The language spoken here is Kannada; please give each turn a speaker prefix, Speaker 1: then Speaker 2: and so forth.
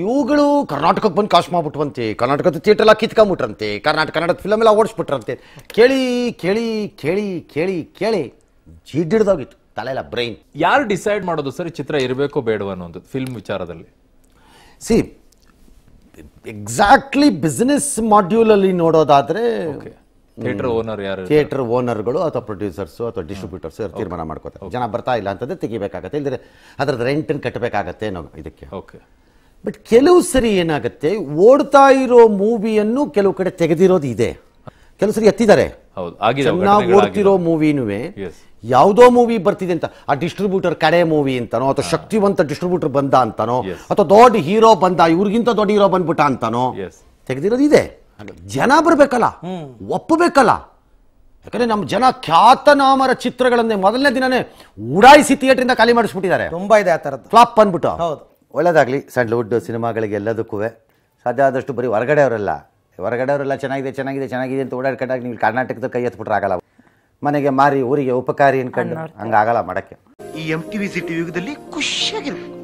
Speaker 1: ಇವುಗಳು ಕರ್ನಾಟಕಕ್ಕೆ ಬಂದು ಕಾಸು ಮಾಡ್ಬಿಟ್ವಂತೆ ಕರ್ನಾಟಕದ ಥಿಯೇಟ್ರೆಲ್ಲ ಕಿತ್ಕೊಂಬಿಟ್ರಂತೆ ಕರ್ನಾಟಕ ಕನ್ನಡದ ಫಿಲಮ್ ಎಲ್ಲ ಓಡಿಸ್ಬಿಟ್ರಂತೆ ಕೇಳಿ ಕೇಳಿ ಕೇಳಿ ಕೇಳಿ ಕೇಳಿ ಜಿಡ್ಡಿಡ್ದೋಗಿತ್ತು ತಲೆ ಬ್ರೈನ್ ಯಾರು ಡಿಸೈಡ್ ಮಾಡೋದು ಸರ್ ಚಿತ್ರ ಇರಬೇಕು ಬೇಡವ ಅನ್ನೋದು ಫಿಲ್ಮ್ ವಿಚಾರದಲ್ಲಿ ಸಿ ಎಕ್ಸಾಕ್ಟ್ಲಿ ಬಿಸ್ನೆಸ್ ಮಾಡ್ಯೂಲಲ್ಲಿ ನೋಡೋದಾದ್ರೆ ಥಿಯೇಟರ್ ಓನರ್ ಯಾರು ಥಿಯೇಟರ್ ಓನರ್ಗಳು ಅಥವಾ ಪ್ರೊಡ್ಯೂಸರ್ಸ್ ಅಥವಾ ಡಿಸ್ಟ್ರಿಬ್ಯೂಟರ್ಸ್ ತೀರ್ಮಾನ ಮಾಡ್ಕೋತಾರೆ ಜನ ಬರ್ತಾ ಇಲ್ಲ ಅಂತಂದ್ರೆ ತೆಗಿಬೇಕಾಗತ್ತೆ ಇಲ್ಲದ್ರೆ ಅದ್ರದ್ದು ರೆಂಟನ್ನು ಕಟ್ಟಬೇಕಾಗತ್ತೆ ಇದಕ್ಕೆ ಓಕೆ ಬಟ್ ಕೆಲವು ಸರಿ ಏನಾಗುತ್ತೆ ಓಡ್ತಾ ಇರೋ ಮೂವಿಯನ್ನು ಕೆಲವು ಕಡೆ ತೆಗೆದಿರೋದು ಇದೆ ಕೆಲವು ಸರಿ ಎತ್ತಿದ್ದಾರೆ ನಾವು ಓಡ್ತಿರೋ ಮೂವಿನೂ ಯಾವುದೋ ಮೂವಿ ಬರ್ತಿದೆ ಅಂತ ಆ ಡಿಸ್ಟ್ರಿಬ್ಯೂಟರ್ ಕಡೆ ಮೂವಿ ಅಂತನೋ ಅಥವಾ ಶಕ್ತಿವಂತ ಡಿಸ್ಟ್ರಿಬ್ಯೂಟರ್ ಬಂದ ಅಂತಾನೋ ಅಥವಾ ದೊಡ್ಡ ಹೀರೋ ಬಂದ ಇವ್ರಿಗಿಂತ ದೊಡ್ಡ ಹೀರೋ ಬಂದ್ಬಿಟ್ಟ ಅಂತಾನೋ ತೆಗೆದಿರೋದು ಇದೆ ಜನ ಬರ್ಬೇಕಲ್ಲ ಒಪ್ಪಬೇಕಲ್ಲ ಯಾಕಂದ್ರೆ ನಮ್ಮ ಜನ ಖ್ಯಾತನಾಮರ ಚಿತ್ರಗಳನ್ನೇ ಮೊದಲನೇ ದಿನನೇ ಉಡಾಯಿಸಿ ಥಿಯೇಟರ್ ಇಂದ ಖಾಲಿ ಮಾಡಿಸ್ಬಿಟ್ಟಿದ್ದಾರೆ ತುಂಬಾ ಇದೆ ಆ ತರದ್ದು ಫ್ಲಾಪ್ ಬಂದ್ಬಿಟ್ಟು ಹೌದು ಒಳ್ಳೆಯದಾಗಲಿ ಸಣ್ಣ ಸಿನಿಮಾಗಳಿಗೆ ಎಲ್ಲದಕ್ಕೂ ಸಾಧ್ಯ ಆದಷ್ಟು ಬರೀ ಹೊರಗಡೆ ಅವರೆಲ್ಲ ಹೊರಗಡೆ ಅವರೆಲ್ಲ ಚೆನ್ನಾಗಿದೆ ಚೆನ್ನಾಗಿದೆ ಚೆನ್ನಾಗಿದೆ ಅಂತ ಓಡಾಡ್ಕೊಂಡಾಗ ನೀವು ಕರ್ನಾಟಕದ ಕೈ ಎತ್ಬಿಟ್ರೆ ಆಗಲ್ಲ ಮನೆಗೆ ಮಾರಿ ಊರಿಗೆ ಉಪಕಾರಿ ಅನ್ಕೊಂಡು ಹಂಗಾಗಲ್ಲ ಮಾಡೋಕ್ಕೆ ಈ ಎಂ ಟಿ ವಿ ಸಿಟಿ ಯುಗದಲ್ಲಿ ಖುಷಿಯಾಗಿರ್ಬೇಕು